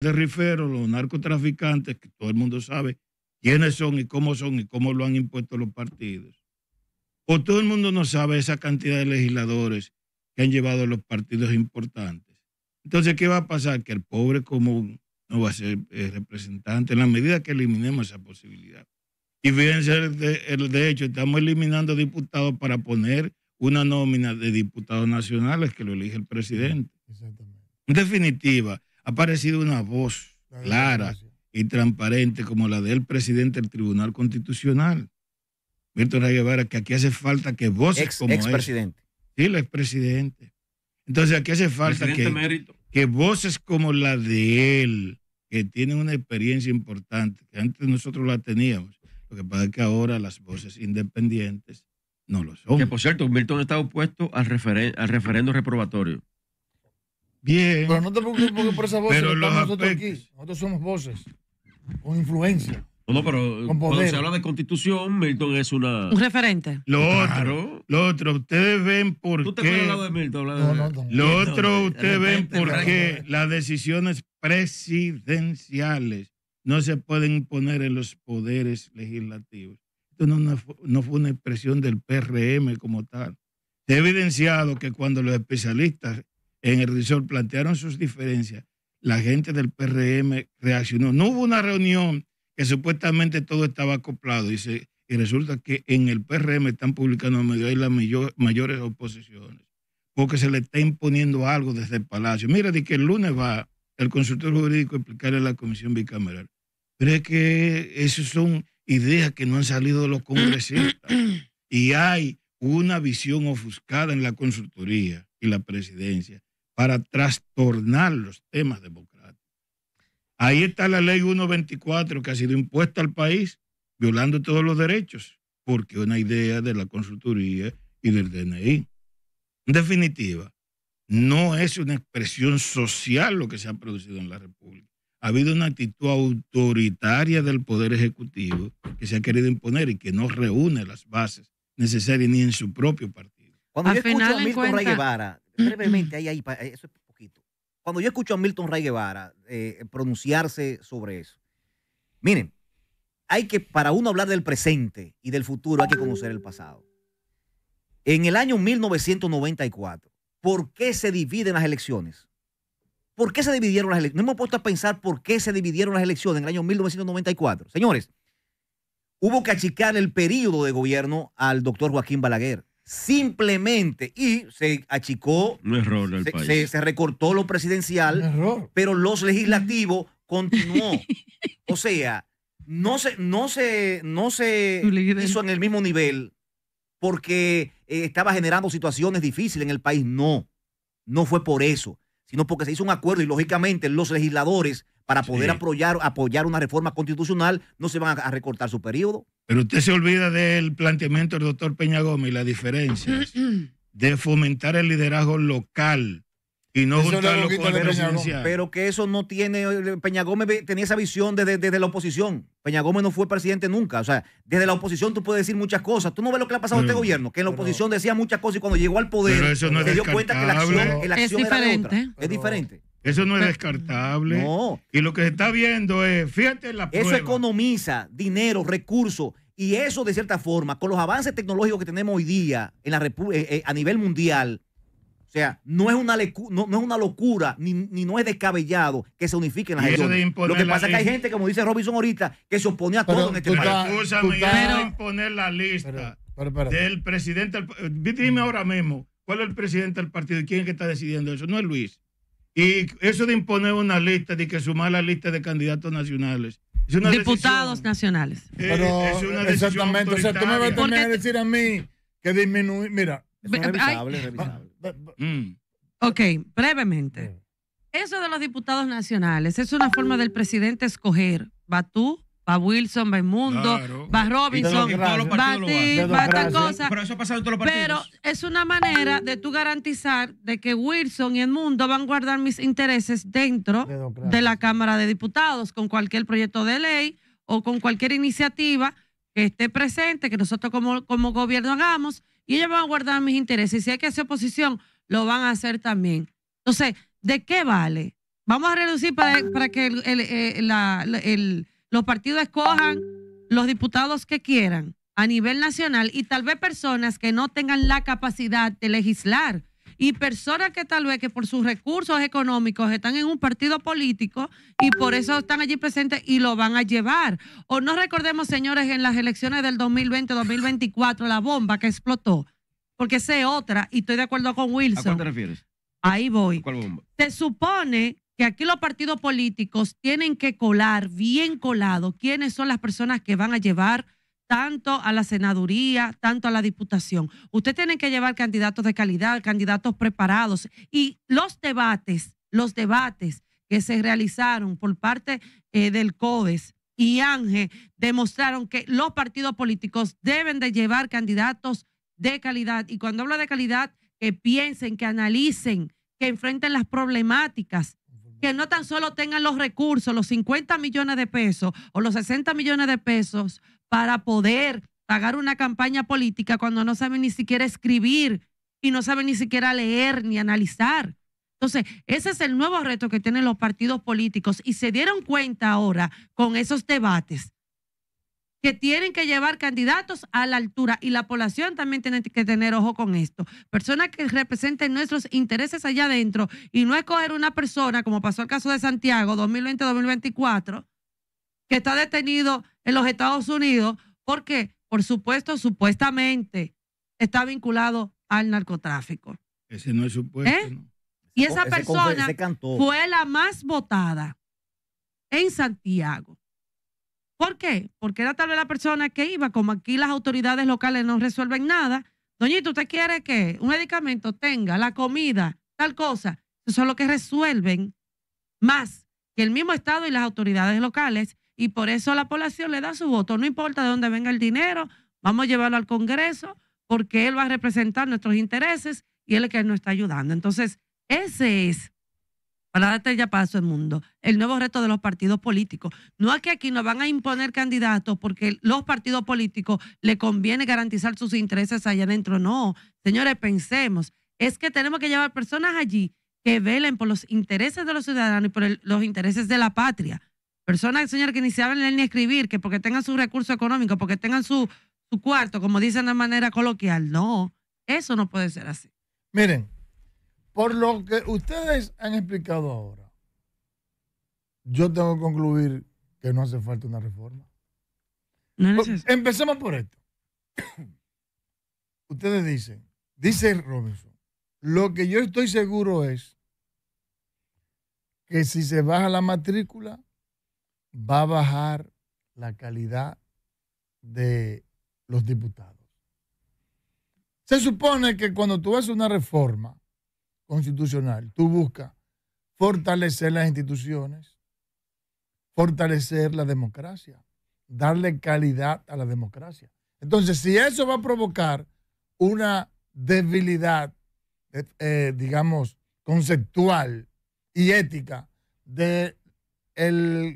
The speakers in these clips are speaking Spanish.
de los narcotraficantes, que todo el mundo sabe quiénes son y cómo son y cómo lo han impuesto los partidos. O pues todo el mundo no sabe esa cantidad de legisladores que han llevado los partidos importantes. Entonces, ¿qué va a pasar? Que el pobre común no va a ser eh, representante en la medida que eliminemos esa posibilidad. Y fíjense, de, hecho, estamos eliminando diputados para poner una nómina de diputados nacionales que lo elige el presidente. En definitiva, ha aparecido una voz clara y transparente como la del presidente del Tribunal Constitucional, Milton Ray Guevara, que aquí hace falta que voces como ex presidente. Sí, el expresidente. Entonces aquí hace falta que, que, voces como la de él, que tienen una experiencia importante, que antes nosotros la teníamos, lo que pasa es que ahora las voces independientes no lo son. Que por cierto, Milton está opuesto al, al referendo reprobatorio. Bien. Pero no te preocupes porque por esa voz. Pero nosotros aquí. Nosotros somos voces con influencia. No, pero cuando se habla de constitución, Milton es una. Un referente. Lo claro. otro. Lo otro, ustedes ven por ¿Tú qué. Te al lado de Milton, de... Lo otro, ustedes ven por qué las decisiones presidenciales no se pueden imponer en los poderes legislativos. Esto no, fue una expresión del PRM como tal. Se ha evidenciado que cuando los especialistas en el resort plantearon sus diferencias, la gente del PRM reaccionó. No hubo una reunión que supuestamente todo estaba acoplado y, y resulta que en el PRM están publicando medio las mayores oposiciones porque se le está imponiendo algo desde el Palacio. Mira, de que el lunes va el consultor jurídico a explicarle a la comisión bicameral. Pero es que esas son ideas que no han salido de los congresistas y hay una visión ofuscada en la consultoría y la presidencia para trastornar los temas democráticos. Ahí está la ley 124 que ha sido impuesta al país, violando todos los derechos, porque una idea de la consultoría y del DNI. En definitiva, no es una expresión social lo que se ha producido en la República. Ha habido una actitud autoritaria del Poder Ejecutivo que se ha querido imponer y que no reúne las bases necesarias ni en su propio partido. Cuando a brevemente, ahí, ahí, eh, eso es poquito. Cuando yo escucho a Milton Ray Guevara eh, pronunciarse sobre eso, miren, hay que, para uno hablar del presente y del futuro, hay que conocer el pasado. En el año 1994, ¿por qué se dividen las elecciones? ¿Por qué se dividieron las elecciones? No hemos puesto a pensar por qué se dividieron las elecciones en el año 1994. Señores, hubo que achicar el periodo de gobierno al doctor Joaquín Balaguer simplemente y se achicó, se, recortó lo presidencial, pero los legislativos continuó. o sea, no se, no se, no se hizo en el mismo nivel porque eh, estaba generando situaciones difíciles en el país. No, no fue por eso, sino porque se hizo un acuerdo y lógicamente los legisladores para poder apoyar, una reforma constitucional no se van a recortar su periodo. Pero usted se olvida del planteamiento del doctor Peña Gómez y la diferencia de fomentar el liderazgo local y no juntarlo con Pero que eso no tiene. Peña Gómez tenía esa visión desde, la oposición. Peña Gómez no fue presidente nunca. O sea, desde la oposición tú puedes decir muchas cosas. Tú no ves lo que le ha pasado este gobierno, que en la oposición decía muchas cosas y cuando llegó al poder se dio cuenta que la acción, la acción es diferente. Era otra. es diferente. Eso no es ah. descartable. No. Y lo que se está viendo es, fíjate en la Eso economiza dinero, recursos. Y eso, de cierta forma, con los avances tecnológicos que tenemos hoy día en la eh, eh, a nivel mundial, o sea, no es una, no, es una locura, ni, no es descabellado que se unifiquen las regiones. Lo que pasa es que hay gente, como dice Robinson ahorita, que se opone a todo en este país. Escúchame, a imponer la lista del presidente. Dime ahora mismo, ¿cuál es el presidente del partido y quién es que está decidiendo eso? No es Luis. Y eso de imponer una lista, de que sumar la lista de candidatos nacionales. Diputados nacionales. Eh, Pero es exactamente, o sea, tú me vas a tener que decir a mí que disminuir, mira. Es revisable, revisable. Mm. Ok, brevemente. Mm. Eso de los diputados nacionales es una forma del presidente escoger, va tú va Wilson, va El Mundo, va Robinson, va Ti, va a cosa. Pero eso en todos los Pero es una manera de tú garantizar de que Wilson y El Mundo van a guardar mis intereses dentro de, la Cámara de Diputados con cualquier proyecto de ley o con cualquier iniciativa que esté presente, que nosotros como, como gobierno hagamos, y ellos van a guardar mis intereses. Y si hay que hacer oposición, lo van a hacer también. Entonces, ¿de qué vale? Vamos a reducir para, para que el eh, los partidos escojan los diputados que quieran a nivel nacional y tal vez personas que no tengan la capacidad de legislar y personas que tal vez que por sus recursos económicos están en un partido político y por eso están allí presentes y lo van a llevar. O no recordemos, señores, en las elecciones del 2020-2024, la bomba que explotó, porque sé otra y estoy de acuerdo con Wilson. ¿A cuál te refieres? Ahí voy. ¿Cuál bomba? Se supone que aquí los partidos políticos tienen que colar bien colado quiénes son las personas que van a llevar tanto a la senaduría, tanto a la diputación. Usted tiene que llevar candidatos de calidad, candidatos preparados y los debates, los debates que se realizaron por parte eh, del CODES y Ángel demostraron que los partidos políticos deben de llevar candidatos de calidad. Y cuando hablo de calidad, que piensen, que analicen, que enfrenten las problemáticas que no tan solo tengan los recursos, los 50 millones de pesos o los 60 millones de pesos para poder pagar una campaña política cuando no saben ni siquiera escribir y no saben ni siquiera leer ni analizar. Entonces, ese es el nuevo reto que tienen los partidos políticos y se dieron cuenta ahora con esos debates que tienen que llevar candidatos a la altura y la población también tiene que tener ojo con esto. Personas que representen nuestros intereses allá adentro y no escoger una persona, como pasó el caso de Santiago 2020-2024, que está detenido en los Estados Unidos porque, por supuesto, supuestamente está vinculado al narcotráfico. Ese no es supuesto. ¿Eh? Y esa persona fue la más votada en Santiago. ¿Por qué? Porque era tal vez la persona que iba, como aquí las autoridades locales no resuelven nada. Doñito, ¿usted quiere que un medicamento tenga la comida, tal cosa? Eso es lo que resuelven más que el mismo Estado y las autoridades locales. Y por eso la población le da su voto. No importa de dónde venga el dinero, vamos a llevarlo al Congreso porque él va a representar nuestros intereses y él es el que nos está ayudando. Entonces, ese es para darte ya paso el mundo, el nuevo reto de los partidos políticos. No es que aquí nos van a imponer candidatos porque los partidos políticos le conviene garantizar sus intereses allá adentro. No, señores, pensemos. Es que tenemos que llevar personas allí que velen por los intereses de los ciudadanos y por los intereses de la patria. Personas, señores, que ni saben leer ni escribir, que porque tengan su recurso económico porque tengan su cuarto, como dicen de manera coloquial. No, eso no puede ser así. Miren, por lo que ustedes han explicado ahora, yo tengo que concluir que no hace falta una reforma. Pues, empecemos por esto. ustedes dicen, dice Robinson, lo que yo estoy seguro es que si se baja la matrícula, va a bajar la calidad de los diputados. Se supone que cuando tú haces una reforma, constitucional, tú buscas fortalecer las instituciones, fortalecer la democracia, darle calidad a la democracia. Entonces, si eso va a provocar una debilidad, eh, eh, digamos, conceptual y ética del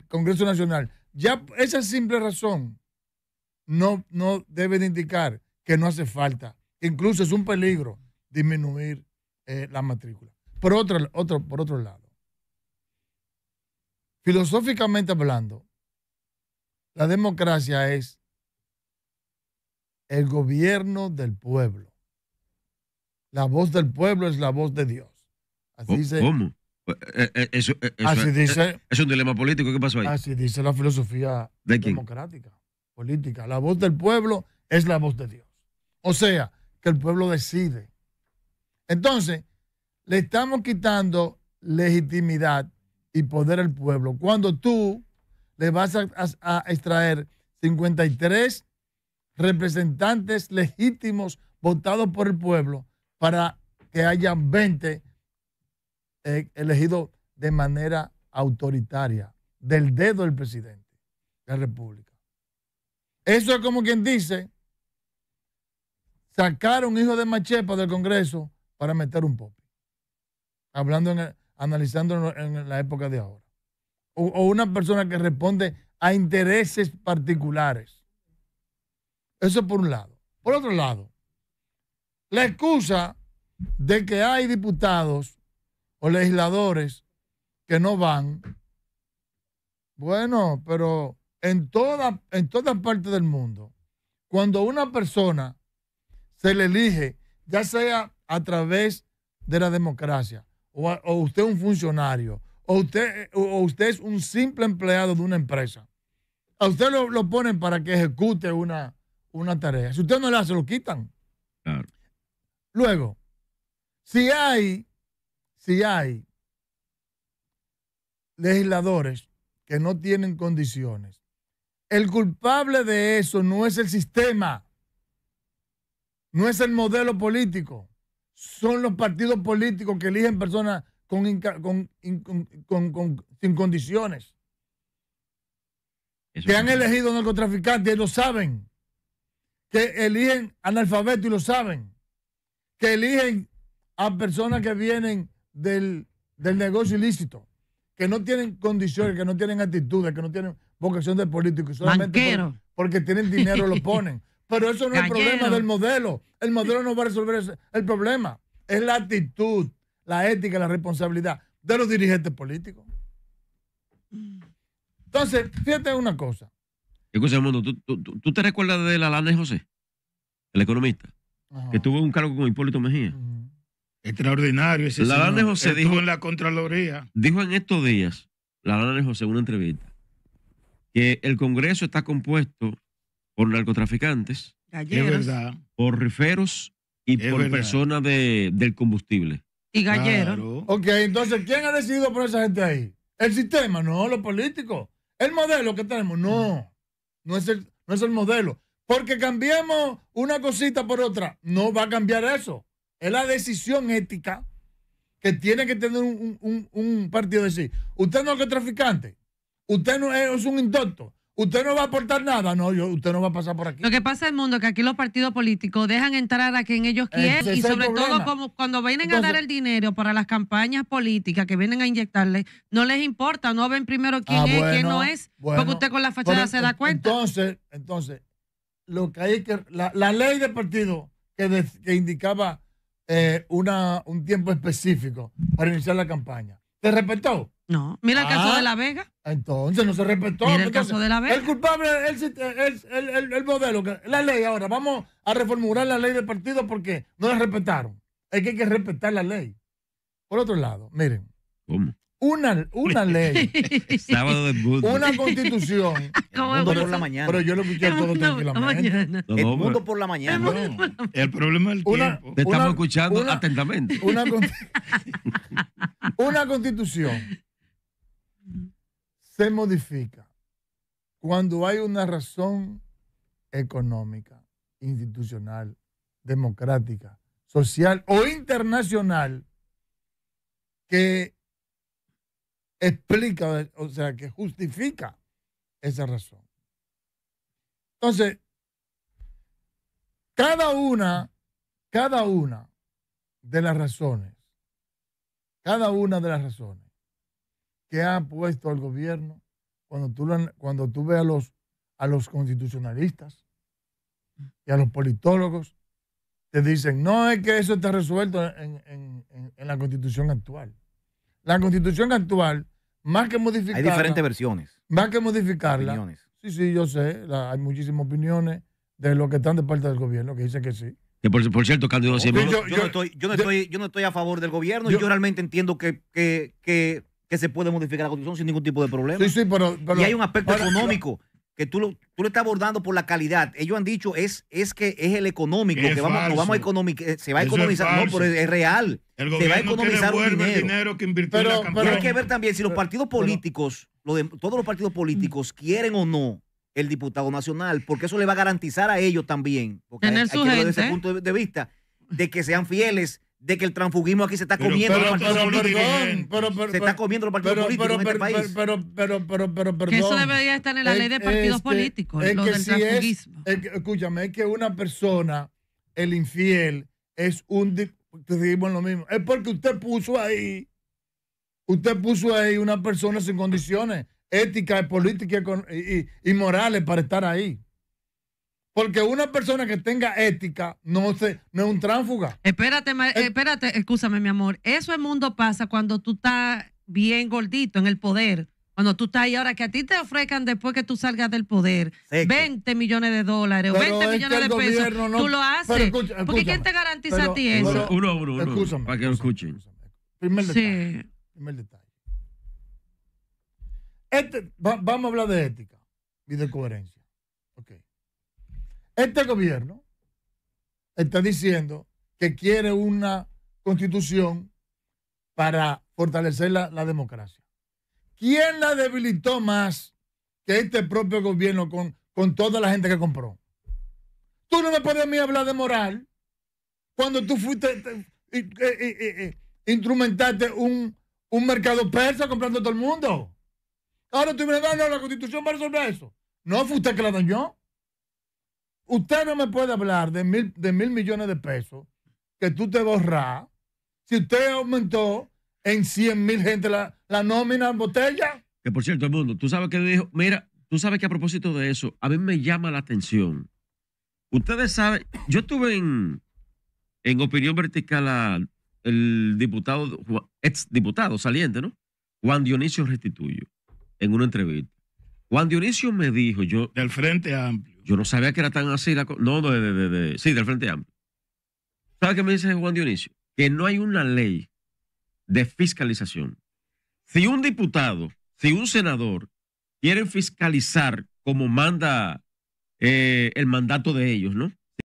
Congreso Nacional, ya esa simple razón no, no debe indicar que no hace falta. Incluso es un peligro disminuir eh, la matrícula. Por otro, otro, por otro lado, filosóficamente hablando, la democracia es el gobierno del pueblo. La voz del pueblo es la voz de Dios. ¿Cómo? es un dilema político. ¿Qué pasó ahí? Así dice la filosofía democrática, política. La voz del pueblo es la voz de Dios. O sea, que el pueblo decide entonces, le estamos quitando legitimidad y poder al pueblo. Cuando tú le vas a, extraer 53 representantes legítimos votados por el pueblo para que hayan 20 eh, elegidos de manera autoritaria, del dedo del presidente de la República. Eso es como quien dice, sacar un hijo de Machepa del Congreso para meter un pop. Hablando, en analizando en la época de ahora. O, una persona que responde a intereses particulares. Eso por un lado. Por otro lado, la excusa de que hay diputados o legisladores que no van, bueno, pero en todas en toda partes del mundo, cuando una persona se le elige, ya sea a través de la democracia, o, usted es un funcionario, o usted, o usted es un simple empleado de una empresa. A usted lo, lo ponen para que ejecute una, una tarea. Si usted no la hace, lo quitan. Luego, si hay, si hay legisladores que no tienen condiciones, el culpable de eso no es el sistema, no es el modelo político son los partidos políticos que eligen personas con, sin condiciones. que han elegido narcotraficantes y lo saben. Que eligen analfabetos y lo saben. Que eligen a personas que vienen del, negocio ilícito. Que no tienen condiciones, que no tienen actitudes, que no tienen vocación de político. solamente porque tienen dinero lo ponen. Pero eso no es el problema del modelo. El modelo no va a resolver ese, el problema. Es la actitud, la ética, la responsabilidad de los dirigentes políticos. Entonces, fíjate una cosa. Escucha, mundo, ¿tú, tú, te recuerdas de la lana de José, el economista, que tuvo un cargo con Hipólito Mejía. Extraordinario ese La lana José dijo en la Contraloría. Dijo en estos días, la lana de José, una entrevista, que el Congreso está compuesto por narcotraficantes, galleros, por riferos y por personas del combustible. Y galleros. Ok, entonces, ¿quién ha decidido por esa gente ahí? El sistema, no, los políticos. El modelo que tenemos, no. No es el, no es el modelo. Porque cambiamos una cosita por otra, no va a cambiar eso. Es la decisión ética que tiene que tener un, un, un partido. Decir, usted no es narcotraficante usted no es, un indocto, Usted no va a aportar nada, no, usted no va a pasar por aquí. Lo que pasa en el mundo es que aquí los partidos políticos dejan entrar a quien ellos quieren y sobre todo como cuando vienen a dar el dinero para las campañas políticas que vienen a inyectarle, no les importa, no ven primero quién ah, es, quién no es, porque usted con la fachada se da cuenta. Entonces, entonces, lo que hay que, la, la ley de partido que, indicaba eh, una, un tiempo específico para iniciar la campaña, ¿Se respetó? No. Mira el caso ah, de La Vega. Entonces no se respetó. Mira el caso de La Vega. El culpable es el, modelo, la ley ahora. Vamos a reformular la ley del partido porque no la respetaron. Es que hay que respetar la ley. Por otro lado, miren. ¿Cómo? una, una ley, una constitución. por la mañana. Pero yo lo escuché todo la mañana. El por la mañana. El problema es el tiempo. Te estamos escuchando atentamente. una constitución se modifica cuando hay una razón económica, institucional, democrática, social o internacional que explica, o sea, que justifica esa razón. Entonces, cada una, cada una de las razones, cada una de las razones que ha puesto el gobierno, cuando tú, cuando ves a los, a los constitucionalistas y a los politólogos, te dicen, no es que eso está resuelto en, en la constitución actual. La constitución actual más que modificarla. Hay diferentes versiones. Más que modificarla. Sí, sí, yo sé. hay muchísimas opiniones de los que están de parte del gobierno que dicen que sí. Que por, cierto, Cándido siempre. Yo, no estoy, yo, no estoy, yo no estoy a favor del gobierno yo realmente entiendo que, que, se puede modificar la constitución sin ningún tipo de problema. y hay un aspecto económico tú lo, tú lo estás abordando por la calidad. Ellos han dicho es, es que es el económico, que vamos, a eh, se va a economizar, no, pero es, real. se va a economizar un dinero. El dinero que invirtió pero, hay que ver también si los partidos políticos, todos los partidos políticos quieren o no el diputado nacional, porque eso le va a garantizar a ellos también, porque hay, desde ese punto de vista, de que sean fieles de que el transfugismo aquí se está comiendo los partidos políticos. se está comiendo los partidos políticos en este país. Pero, pero, pero, pero, Que eso debería estar en la ley de partidos políticos, es lo del si transfugismo. escúchame, es que una persona, el infiel, es un... Decimos lo mismo. Es porque usted puso ahí, usted puso ahí una persona sin condiciones éticas, políticas y morales para estar ahí. Porque una persona que tenga ética no, se, no es un tránsfuga. Espérate, espérate, escúchame, mi amor. Eso el mundo pasa cuando tú estás bien gordito en el poder. Cuando tú estás ahí, ahora que a ti te ofrezcan después que tú salgas del poder 20 millones de dólares o 20 millones de pesos, tú lo haces. ¿Por porque ¿quién te garantiza a ti eso? escúchame, para que lo escuchen. Primer detalle. Primer detalle. Este, vamos a hablar de ética y de coherencia. Este gobierno está diciendo que quiere una constitución para fortalecer la, democracia. ¿Quién la debilitó más que este propio gobierno con, con toda la gente que compró? Tú no me puedes a mí hablar de moral cuando tú fuiste, te, instrumentaste un, mercado persa comprando a todo el mundo. Ahora tú me ah, la constitución para resolver eso. No fue usted que la dañó. Usted no me puede hablar de mil, de mil millones de pesos que tú te borras si usted aumentó en 100 mil gente la, nómina en botella. Que por cierto, el mundo, tú sabes que dijo, mira, tú sabes que a propósito de eso, a mí me llama la atención. Ustedes saben, yo estuve en, opinión vertical el diputado, ex diputado saliente, ¿no? Juan Dionisio Restituyo, en una entrevista. Juan Dionisio me dijo, yo... Del Frente Amplio. Yo no sabía que era tan así la No, no, de, sí, del Frente Amplio. ¿Sabes qué me dice Juan Dionisio? Que no hay una ley de fiscalización. Si un diputado, si un senador quieren fiscalizar como manda eh, el mandato de ellos, ¿no?